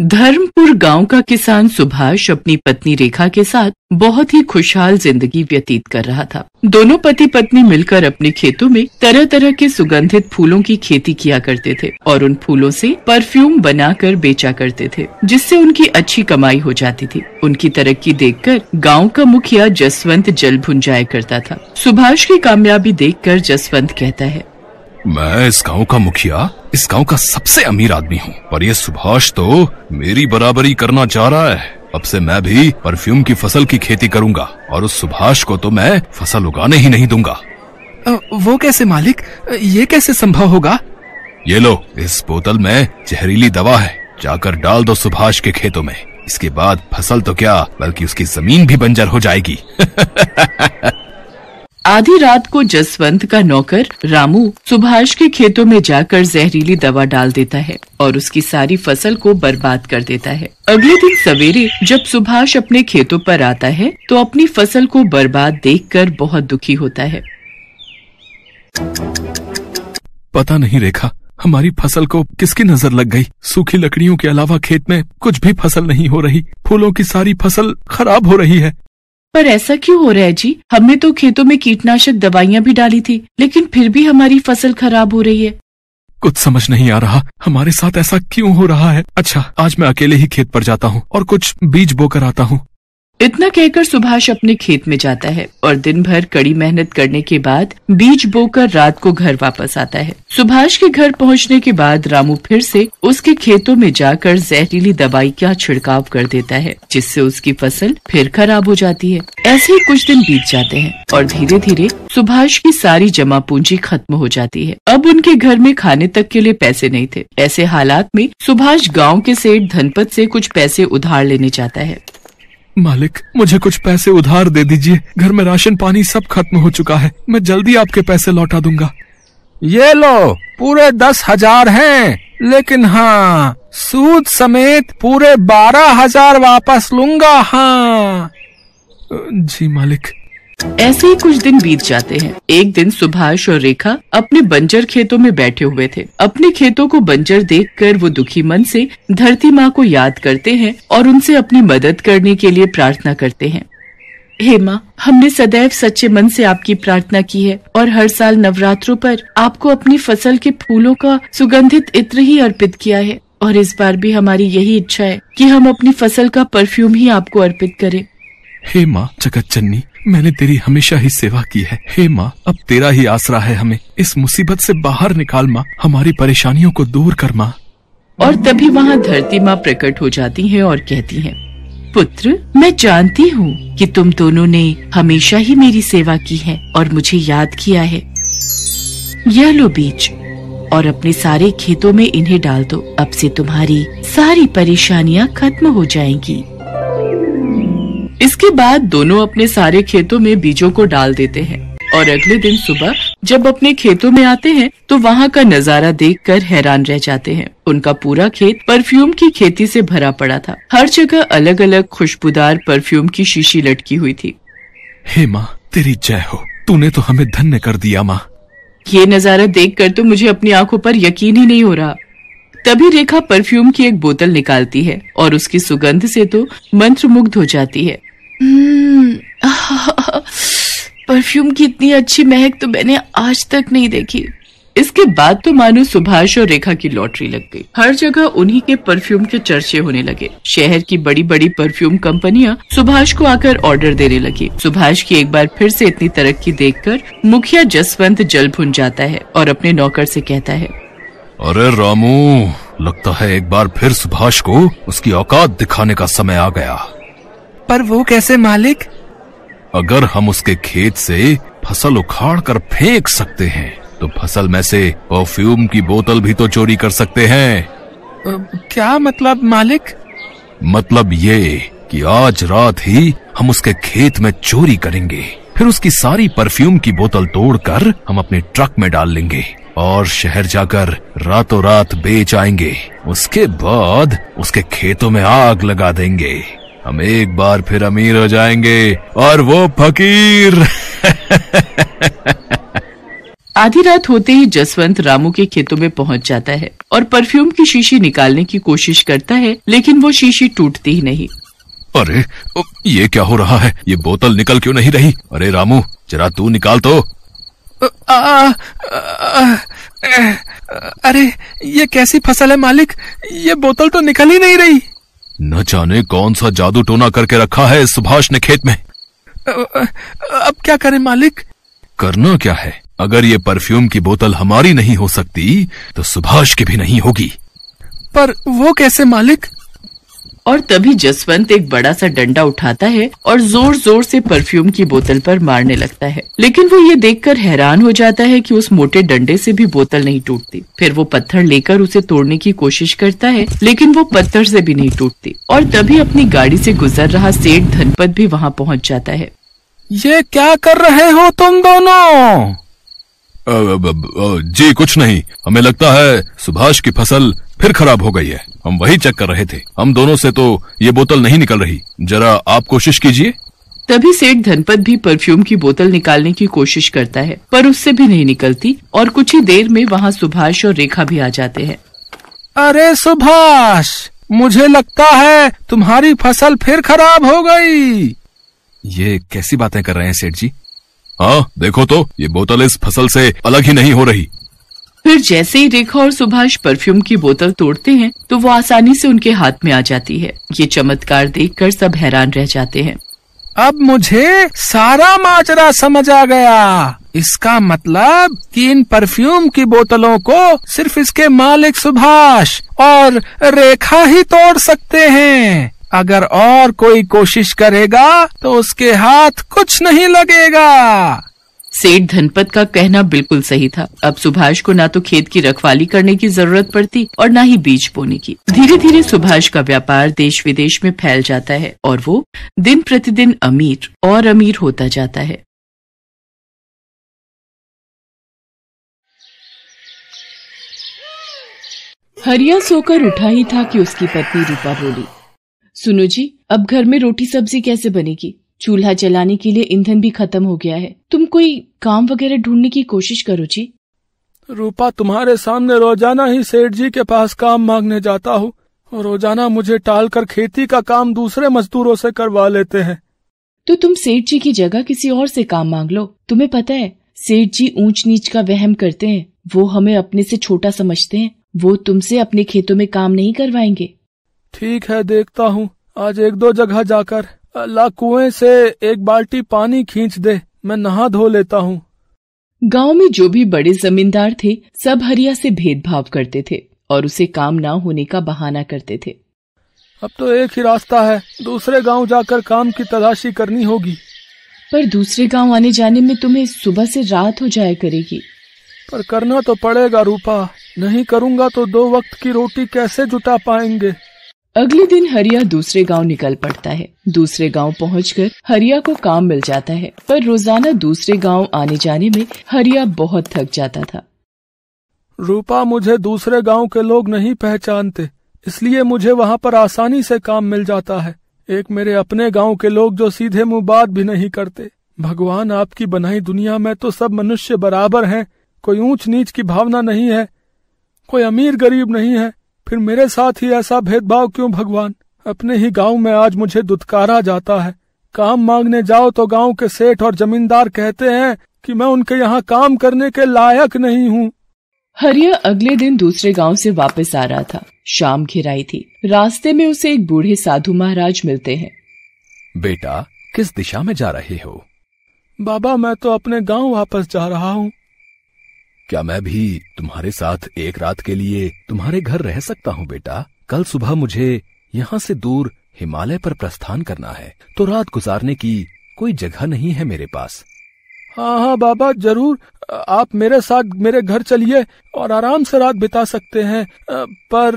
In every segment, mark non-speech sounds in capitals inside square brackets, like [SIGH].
धर्मपुर गांव का किसान सुभाष अपनी पत्नी रेखा के साथ बहुत ही खुशहाल जिंदगी व्यतीत कर रहा था दोनों पति पत्नी मिलकर अपने खेतों में तरह तरह के सुगंधित फूलों की खेती किया करते थे और उन फूलों से परफ्यूम बनाकर बेचा करते थे जिससे उनकी अच्छी कमाई हो जाती थी उनकी तरक्की देखकर गांव का मुखिया जसवंत जल भुंजाया करता था सुभाष की कामयाबी देख जसवंत कहता है मैं इस गांव का मुखिया इस गांव का सबसे अमीर आदमी हूँ और ये सुभाष तो मेरी बराबरी करना चाह रहा है अब से मैं भी परफ्यूम की फसल की खेती करूँगा और उस सुभाष को तो मैं फसल उगाने ही नहीं दूंगा वो कैसे मालिक ये कैसे संभव होगा ये लो इस बोतल में जहरीली दवा है जाकर डाल दो सुभाष के खेतों में इसके बाद फसल तो क्या बल्कि उसकी जमीन भी बंजर हो जाएगी [LAUGHS] आधी रात को जसवंत का नौकर रामू सुभाष के खेतों में जाकर जहरीली दवा डाल देता है और उसकी सारी फसल को बर्बाद कर देता है अगले दिन सवेरे जब सुभाष अपने खेतों पर आता है तो अपनी फसल को बर्बाद देखकर बहुत दुखी होता है पता नहीं रेखा हमारी फसल को किसकी नजर लग गई सूखी लकड़ियों के अलावा खेत में कुछ भी फसल नहीं हो रही फूलों की सारी फसल खराब हो रही है पर ऐसा क्यों हो रहा है जी हमने तो खेतों में कीटनाशक दवाइयाँ भी डाली थी लेकिन फिर भी हमारी फसल खराब हो रही है कुछ समझ नहीं आ रहा हमारे साथ ऐसा क्यों हो रहा है अच्छा आज मैं अकेले ही खेत पर जाता हूँ और कुछ बीज बोकर आता हूँ इतना कहकर सुभाष अपने खेत में जाता है और दिन भर कड़ी मेहनत करने के बाद बीज बोकर रात को घर वापस आता है सुभाष के घर पहुंचने के बाद रामू फिर से उसके खेतों में जाकर जहरीली दवाई का छिड़काव कर देता है जिससे उसकी फसल फिर खराब हो जाती है ऐसे ही कुछ दिन बीत जाते हैं और धीरे धीरे सुभाष की सारी जमा पूंजी खत्म हो जाती है अब उनके घर में खाने तक के लिए पैसे नहीं थे ऐसे हालात में सुभाष गाँव के सेठ धनपत ऐसी से कुछ पैसे उधार लेने जाता है मालिक मुझे कुछ पैसे उधार दे दीजिए घर में राशन पानी सब खत्म हो चुका है मैं जल्दी आपके पैसे लौटा दूंगा ये लो पूरे दस हजार हैं लेकिन हाँ सूद समेत पूरे बारह हजार वापस लूंगा हाँ जी मालिक ऐसे ही कुछ दिन बीत जाते हैं एक दिन सुभाष और रेखा अपने बंजर खेतों में बैठे हुए थे अपने खेतों को बंजर देखकर वो दुखी मन से धरती माँ को याद करते हैं और उनसे अपनी मदद करने के लिए प्रार्थना करते हैं हे माँ हमने सदैव सच्चे मन से आपकी प्रार्थना की है और हर साल नवरात्रों पर आपको अपनी फसल के फूलों का सुगंधित इत्र ही अर्पित किया है और इस बार भी हमारी यही इच्छा है कि हम अपनी फसल का परफ्यूम ही आपको अर्पित करें हे माँ जगत जननी मैंने तेरी हमेशा ही सेवा की है हे माँ अब तेरा ही आसरा है हमें इस मुसीबत से बाहर निकाल माँ हमारी परेशानियों को दूर कर माँ और तभी वहाँ धरती माँ प्रकट हो जाती है और कहती है पुत्र मैं जानती हूँ कि तुम दोनों ने हमेशा ही मेरी सेवा की है और मुझे याद किया है यह लो बीज और अपने सारे खेतों में इन्हें डाल दो अब से तुम्हारी सारी परेशानियाँ खत्म हो जाएंगी इसके बाद दोनों अपने सारे खेतों में बीजों को डाल देते हैं और अगले दिन सुबह जब अपने खेतों में आते हैं तो वहाँ का नज़ारा देखकर हैरान रह जाते हैं उनका पूरा खेत परफ्यूम की खेती से भरा पड़ा था हर जगह अलग अलग खुशबूदार परफ्यूम की शीशी लटकी हुई थी हे माँ तेरी जय हो तूने तो हमें धन्य कर दिया माँ ये नज़ारा देखकर तो मुझे अपनी आंखों पर यकीन ही नहीं हो रहा तभी रेखा परफ्यूम की एक बोतल निकालती है और उसकी सुगंध से तो मंत्र मुग्ध हो जाती है हम्म। परफ्यूम की इतनी अच्छी महक तो मैंने आज तक नहीं देखी इसके बाद तो मानो सुभाष और रेखा की लॉटरी लग गई हर जगह उन्हीं के परफ्यूम के चर्चे होने लगे शहर की बड़ी बड़ी परफ्यूम कंपनियां सुभाष को आकर ऑर्डर देने लगी सुभाष की एक बार फिर से इतनी तरक्की देखकर मुखिया जसवंत जल भुन जाता है और अपने नौकर से कहता है अरे रामू लगता है एक बार फिर सुभाष को उसकी औकात दिखाने का समय आ गया पर वो कैसे मालिक अगर हम उसके खेत से फसल उखाड़ कर फेंक सकते हैं तो फसल में से परफ्यूम की बोतल भी तो चोरी कर सकते हैं क्या मतलब मालिक मतलब ये कि आज रात ही हम उसके खेत में चोरी करेंगे फिर उसकी सारी परफ्यूम की बोतल तोड़कर हम अपने ट्रक में डाल लेंगे और शहर जाकर रातों रात बेच आएंगे उसके बाद उसके खेतों में आग लगा देंगे हम एक बार फिर अमीर हो जाएंगे और वो फकीर [LAUGHS] आधी रात होते ही जसवंत रामू के खेतों में पहुंच जाता है और परफ्यूम की शीशी निकालने की कोशिश करता है लेकिन वो शीशी टूटती ही नहीं अरे ये क्या हो रहा है ये बोतल निकल क्यों नहीं रही अरे रामू जरा तू निकाल तो आ, आ, अरे ये कैसी फसल है मालिक ये बोतल तो निकल ही नहीं रही न जाने कौन सा जादू टोना करके रखा है सुभाष ने खेत में अब क्या करें मालिक करना क्या है अगर ये परफ्यूम की बोतल हमारी नहीं हो सकती तो सुभाष की भी नहीं होगी पर वो कैसे मालिक और तभी जसवंत एक बड़ा सा डंडा उठाता है और जोर जोर से परफ्यूम की बोतल पर मारने लगता है लेकिन वो ये देखकर हैरान हो जाता है कि उस मोटे डंडे से भी बोतल नहीं टूटती फिर वो पत्थर लेकर उसे तोड़ने की कोशिश करता है लेकिन वो पत्थर से भी नहीं टूटती और तभी अपनी गाड़ी से गुजर रहा सेठ धनपत भी वहाँ पहुँच जाता है ये क्या कर रहे हो तुम दोनों जी कुछ नहीं हमें लगता है सुभाष की फसल फिर खराब हो गई है हम वही चेक कर रहे थे हम दोनों से तो ये बोतल नहीं निकल रही जरा आप कोशिश कीजिए तभी सेठ धनपत भी परफ्यूम की बोतल निकालने की कोशिश करता है पर उससे भी नहीं निकलती और कुछ ही देर में वहाँ सुभाष और रेखा भी आ जाते हैं अरे सुभाष मुझे लगता है तुम्हारी फसल फिर खराब हो गई ये कैसी बातें कर रहे हैं सेठ जी हाँ देखो तो ये बोतल इस फसल से अलग ही नहीं हो रही फिर जैसे ही रेखा और सुभाष परफ्यूम की बोतल तोड़ते हैं तो वो आसानी से उनके हाथ में आ जाती है ये चमत्कार देखकर सब हैरान रह जाते हैं अब मुझे सारा माजरा समझ आ गया इसका मतलब कि इन परफ्यूम की बोतलों को सिर्फ इसके मालिक सुभाष और रेखा ही तोड़ सकते हैं अगर और कोई कोशिश करेगा तो उसके हाथ कुछ नहीं लगेगा सेठ धनपत का कहना बिल्कुल सही था अब सुभाष को ना तो खेत की रखवाली करने की जरूरत पड़ती और ना ही बीज बोने की धीरे धीरे सुभाष का व्यापार देश विदेश में फैल जाता है और वो दिन प्रतिदिन अमीर और अमीर होता जाता है हरिया सोकर उठा ही था कि उसकी पत्नी रूपा बोली सुनो जी अब घर में रोटी सब्जी कैसे बनेगी चूल्हा जलाने के लिए ईंधन भी खत्म हो गया है तुम कोई काम वगैरह ढूंढने की कोशिश करो जी रूपा तुम्हारे सामने रोजाना ही सेठ जी के पास काम मांगने जाता हूँ रोजाना मुझे टाल कर खेती का काम दूसरे मजदूरों से करवा लेते हैं तो तुम सेठ जी की जगह किसी और से काम मांग लो तुम्हें पता है सेठ जी ऊंच नीच का वहम करते हैं वो हमें अपने से छोटा समझते हैं वो तुमसे अपने खेतों में काम नहीं करवाएंगे ठीक है देखता हूँ आज एक दो जगह जाकर अल्लाह कुएं से एक बाल्टी पानी खींच दे मैं नहा धो लेता हूँ गांव में जो भी बड़े जमींदार थे सब हरिया से भेदभाव करते थे और उसे काम ना होने का बहाना करते थे अब तो एक ही रास्ता है दूसरे गांव जाकर काम की तलाशी करनी होगी पर दूसरे गांव आने जाने में तुम्हें सुबह से रात हो जाया करेगी पर करना तो पड़ेगा रूपा नहीं करूँगा तो दो वक्त की रोटी कैसे जुटा पाएंगे अगले दिन हरिया दूसरे गांव निकल पड़ता है दूसरे गांव पहुंचकर हरिया को काम मिल जाता है पर रोजाना दूसरे गांव आने जाने में हरिया बहुत थक जाता था रूपा मुझे दूसरे गांव के लोग नहीं पहचानते इसलिए मुझे वहां पर आसानी से काम मिल जाता है एक मेरे अपने गांव के लोग जो सीधे मुँह बात भी नहीं करते भगवान आपकी बनाई दुनिया में तो सब मनुष्य बराबर है कोई ऊंच नीच की भावना नहीं है कोई अमीर गरीब नहीं है फिर मेरे साथ ही ऐसा भेदभाव क्यों भगवान अपने ही गांव में आज मुझे दुत्कारा जाता है काम मांगने जाओ तो गांव के सेठ और जमींदार कहते हैं कि मैं उनके यहाँ काम करने के लायक नहीं हूँ हरिया अगले दिन दूसरे गांव से वापस आ रहा था शाम घिराई थी रास्ते में उसे एक बूढ़े साधु महाराज मिलते हैं बेटा किस दिशा में जा रहे हो बाबा मैं तो अपने गांव वापस जा रहा हूँ क्या मैं भी तुम्हारे साथ एक रात के लिए तुम्हारे घर रह सकता हूँ बेटा कल सुबह मुझे यहाँ से दूर हिमालय पर प्रस्थान करना है तो रात गुजारने की कोई जगह नहीं है मेरे पास हाँ हाँ बाबा जरूर आप मेरे साथ मेरे घर चलिए और आराम से रात बिता सकते हैं पर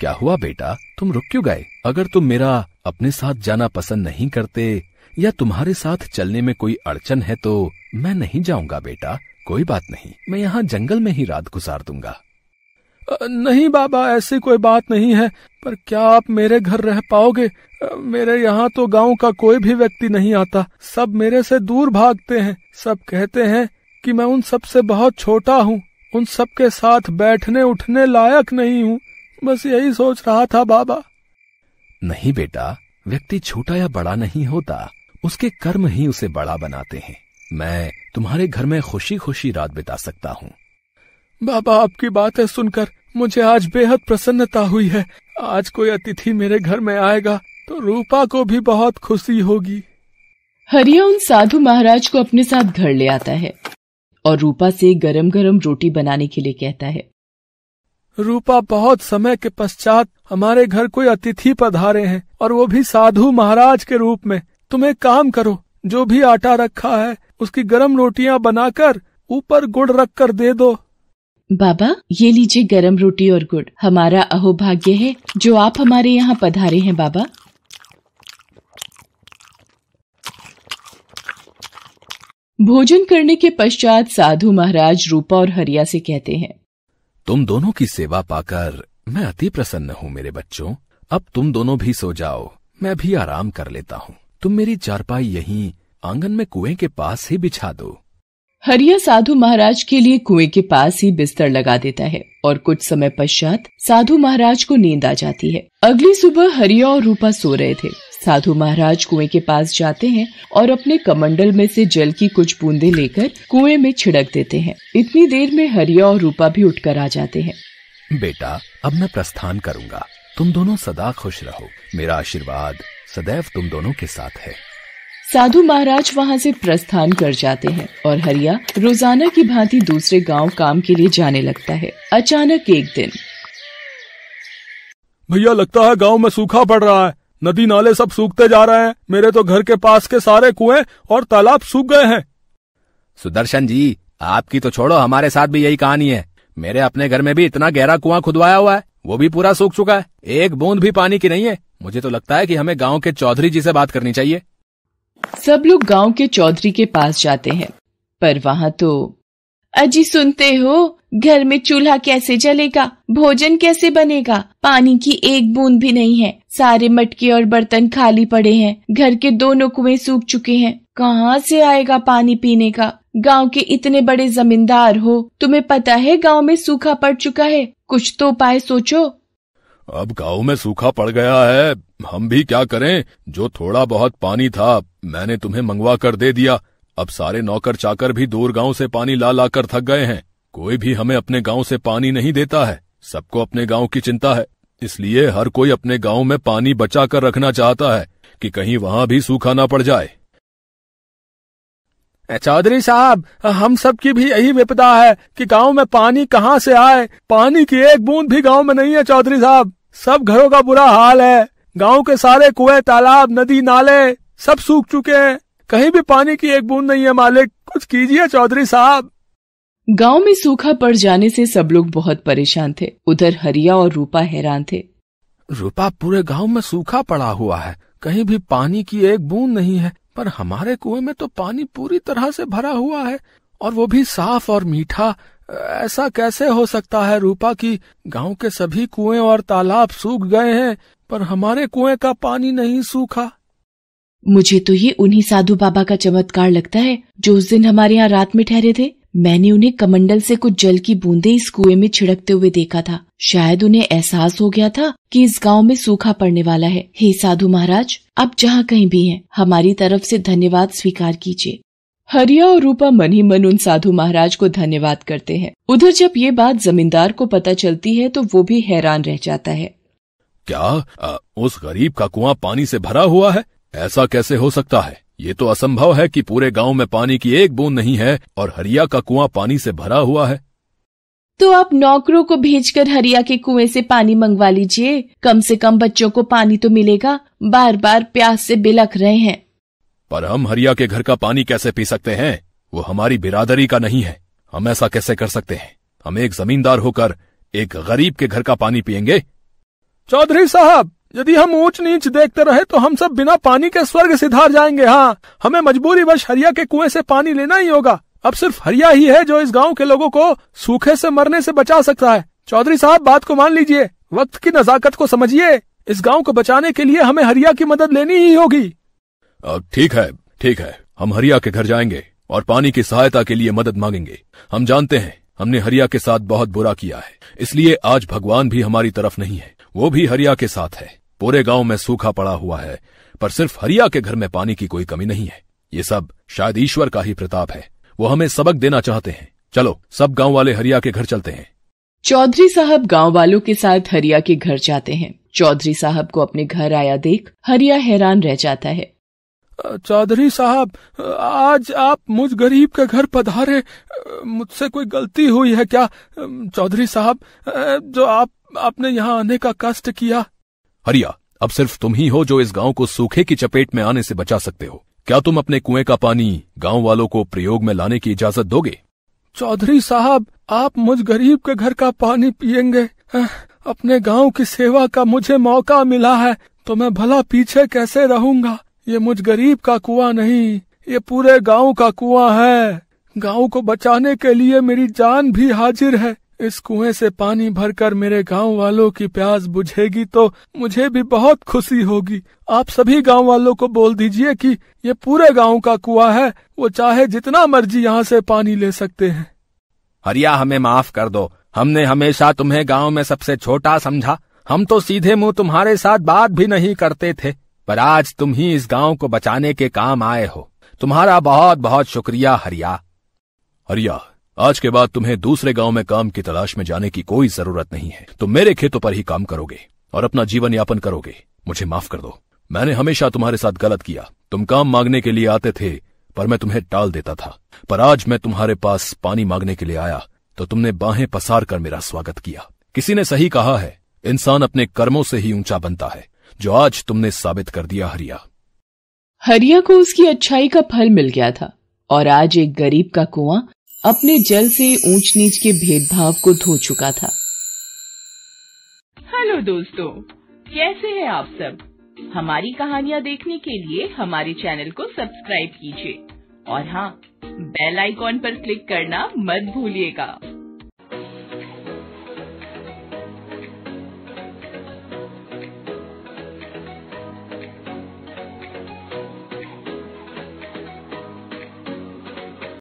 क्या हुआ बेटा तुम रुक क्यों गए अगर तुम मेरा अपने साथ जाना पसंद नहीं करते या तुम्हारे साथ चलने में कोई अड़चन है तो मैं नहीं जाऊंगा बेटा कोई बात नहीं मैं यहाँ जंगल में ही रात गुजार दूंगा नहीं बाबा ऐसी कोई बात नहीं है पर क्या आप मेरे घर रह पाओगे मेरे यहाँ तो गांव का कोई भी व्यक्ति नहीं आता सब मेरे से दूर भागते हैं सब कहते हैं कि मैं उन सब से बहुत छोटा हूँ उन सब के साथ बैठने उठने लायक नहीं हूँ बस यही सोच रहा था बाबा नहीं बेटा व्यक्ति छोटा या बड़ा नहीं होता उसके कर्म ही उसे बड़ा बनाते हैं मैं तुम्हारे घर में खुशी खुशी रात बिता सकता हूँ बाबा आपकी बातें सुनकर मुझे आज बेहद प्रसन्नता हुई है आज कोई अतिथि मेरे घर में आएगा तो रूपा को भी बहुत खुशी होगी हरिया उन साधु महाराज को अपने साथ घर ले आता है और रूपा से गरम गरम रोटी बनाने के लिए कहता है रूपा बहुत समय के पश्चात हमारे घर कोई अतिथि पधारे हैं और वो भी साधु महाराज के रूप में तुम एक काम करो जो भी आटा रखा है उसकी गरम रोटियां बनाकर ऊपर गुड़ रख कर दे दो बाबा ये लीजिए गरम रोटी और गुड़ हमारा अहोभाग्य है जो आप हमारे यहाँ पधारे हैं बाबा भोजन करने के पश्चात साधु महाराज रूपा और हरिया से कहते हैं तुम दोनों की सेवा पाकर मैं अति प्रसन्न हूँ मेरे बच्चों अब तुम दोनों भी सो जाओ मैं भी आराम कर लेता हूँ तुम मेरी चारपाई यहीं आंगन में कुएं के पास ही बिछा दो हरिया साधु महाराज के लिए कुएं के पास ही बिस्तर लगा देता है और कुछ समय पश्चात साधु महाराज को नींद आ जाती है अगली सुबह हरिया और रूपा सो रहे थे साधु महाराज कुएं के पास जाते हैं और अपने कमंडल में से जल की कुछ बूंदे लेकर कुएं में छिड़क देते हैं इतनी देर में हरिया और रूपा भी उठकर आ जाते हैं बेटा अब मैं प्रस्थान करूंगा तुम दोनों सदा खुश रहो मेरा आशीर्वाद सदैव तुम दोनों के साथ है साधु महाराज वहां से प्रस्थान कर जाते हैं और हरिया रोजाना की भांति दूसरे गांव काम के लिए जाने लगता है अचानक एक दिन भैया लगता है गांव में सूखा पड़ रहा है नदी नाले सब सूखते जा रहे हैं मेरे तो घर के पास के सारे कुएं और तालाब सूख गए हैं सुदर्शन जी आपकी तो छोड़ो हमारे साथ भी यही कहानी है मेरे अपने घर में भी इतना गहरा कुआं खुदवाया हुआ है वो भी पूरा सूख चुका है एक बूंद भी पानी की नहीं है मुझे तो लगता है कि हमें गांव के चौधरी जी से बात करनी चाहिए सब लोग गांव के चौधरी के पास जाते हैं पर वहां तो अजी सुनते हो घर में चूल्हा कैसे जलेगा भोजन कैसे बनेगा पानी की एक बूंद भी नहीं है सारे मटके और बर्तन खाली पड़े हैं घर के दोनों कुएं सूख चुके हैं कहाँ से आएगा पानी पीने का गांव के इतने बड़े जमींदार हो तुम्हें पता है गांव में सूखा पड़ चुका है कुछ तो उपाय सोचो अब गांव में सूखा पड़ गया है हम भी क्या करें जो थोड़ा बहुत पानी था मैंने तुम्हें मंगवा कर दे दिया अब सारे नौकर चाकर भी दूर गांव से पानी ला ला कर थक गए हैं कोई भी हमें अपने गांव से पानी नहीं देता है सबको अपने गांव की चिंता है इसलिए हर कोई अपने गांव में पानी बचा कर रखना चाहता है कि कहीं वहां भी सूखा ना पड़ जाए चौधरी साहब हम सब की भी यही विपदा है कि गांव में पानी कहाँ से आए पानी की एक बूंद भी गांव में नहीं है चौधरी साहब सब घरों का बुरा हाल है गांव के सारे कुएं तालाब नदी नाले सब सूख चुके हैं कहीं भी पानी की एक बूंद नहीं है मालिक कुछ कीजिए चौधरी साहब गांव में सूखा पड़ जाने से सब लोग बहुत परेशान थे उधर हरिया और रूपा हैरान थे रूपा पूरे गांव में सूखा पड़ा हुआ है कहीं भी पानी की एक बूंद नहीं है पर हमारे कुएं में तो पानी पूरी तरह से भरा हुआ है और वो भी साफ और मीठा ऐसा कैसे हो सकता है रूपा की गांव के सभी कुएं और तालाब सूख गए हैं पर हमारे कुएं का पानी नहीं सूखा मुझे तो ये उन्हीं साधु बाबा का चमत्कार लगता है जो उस दिन हमारे यहाँ रात में ठहरे थे मैंने उन्हें कमंडल से कुछ जल की बूंदे इस कुएं में छिड़कते हुए देखा था शायद उन्हें एहसास हो गया था कि इस गांव में सूखा पड़ने वाला है हे साधु महाराज आप जहाँ कहीं भी हैं हमारी तरफ से धन्यवाद स्वीकार कीजिए हरिया और रूपा मन ही मन उन साधु महाराज को धन्यवाद करते हैं उधर जब ये बात जमींदार को पता चलती है तो वो भी हैरान रह जाता है क्या आ, उस गरीब का कुआं पानी से भरा हुआ है ऐसा कैसे हो सकता है ये तो असंभव है कि पूरे गांव में पानी की एक बूंद नहीं है और हरिया का कुआं पानी से भरा हुआ है तो आप नौकरों को भेजकर हरिया के कुएं से पानी मंगवा लीजिए कम से कम बच्चों को पानी तो मिलेगा बार बार प्यास से बिलख रहे हैं पर हम हरिया के घर का पानी कैसे पी सकते हैं वो हमारी बिरादरी का नहीं है हम ऐसा कैसे कर सकते हैं हम एक जमींदार होकर एक गरीब के घर का पानी पियेंगे चौधरी साहब यदि हम ऊंच नीच देखते रहे तो हम सब बिना पानी के स्वर्ग सिधार जाएंगे हाँ हमें मजबूरी वश हरिया के कुएं से पानी लेना ही होगा अब सिर्फ हरिया ही है जो इस गांव के लोगों को सूखे से मरने से बचा सकता है चौधरी साहब बात को मान लीजिए वक्त की नजाकत को समझिए इस गांव को बचाने के लिए हमें हरिया की मदद लेनी ही होगी ठीक है ठीक है हम हरिया के घर जाएंगे और पानी की सहायता के लिए मदद मांगेंगे हम जानते हैं हमने हरिया के साथ बहुत बुरा किया है इसलिए आज भगवान भी हमारी तरफ नहीं है वो भी हरिया के साथ है पूरे गांव में सूखा पड़ा हुआ है पर सिर्फ हरिया के घर में पानी की कोई कमी नहीं है ये सब शायद ईश्वर का ही प्रताप है वो हमें सबक देना चाहते हैं चलो सब गांव वाले हरिया के घर चलते हैं चौधरी साहब गांव वालों के साथ हरिया के घर जाते हैं चौधरी साहब को अपने घर आया देख हरिया हैरान रह जाता है चौधरी साहब आज आप मुझ गरीब के घर पधारे मुझसे कोई गलती हुई है क्या चौधरी साहब जो आप आपने यहाँ आने का कष्ट किया हरिया अब सिर्फ तुम ही हो जो इस गांव को सूखे की चपेट में आने से बचा सकते हो क्या तुम अपने कुएं का पानी गांव वालों को प्रयोग में लाने की इजाजत दोगे चौधरी साहब आप मुझ गरीब के घर का पानी पियेंगे अपने गांव की सेवा का मुझे मौका मिला है तो मैं भला पीछे कैसे रहूंगा ये मुझ गरीब का कुआ नहीं ये पूरे गाँव का कुआ है गाँव को बचाने के लिए मेरी जान भी हाजिर है इस कुएं से पानी भरकर मेरे गांव वालों की प्यास बुझेगी तो मुझे भी बहुत खुशी होगी आप सभी गांव वालों को बोल दीजिए कि ये पूरे गांव का कुआ है वो चाहे जितना मर्जी यहाँ से पानी ले सकते हैं हरिया हमें माफ कर दो हमने हमेशा तुम्हें गांव में सबसे छोटा समझा हम तो सीधे मुंह तुम्हारे साथ बात भी नहीं करते थे पर आज तुम ही इस गांव को बचाने के काम आए हो तुम्हारा बहुत बहुत शुक्रिया हरिया हरिया आज के बाद तुम्हें दूसरे गांव में काम की तलाश में जाने की कोई जरूरत नहीं है तुम मेरे खेतों पर ही काम करोगे और अपना जीवन यापन करोगे मुझे माफ कर दो मैंने हमेशा तुम्हारे साथ गलत किया तुम काम मांगने के लिए आते थे पर मैं तुम्हें टाल देता था पर आज मैं तुम्हारे पास पानी मांगने के लिए आया तो तुमने बाहें पसार कर मेरा स्वागत किया किसी ने सही कहा है इंसान अपने कर्मों से ही ऊंचा बनता है जो आज तुमने साबित कर दिया हरिया हरिया को उसकी अच्छाई का फल मिल गया था और आज एक गरीब का कुआं अपने जल से ऊंच नीच के भेदभाव को धो चुका था हेलो दोस्तों कैसे हैं आप सब हमारी कहानियाँ देखने के लिए हमारे चैनल को सब्सक्राइब कीजिए और हाँ बेल आइकॉन पर क्लिक करना मत भूलिएगा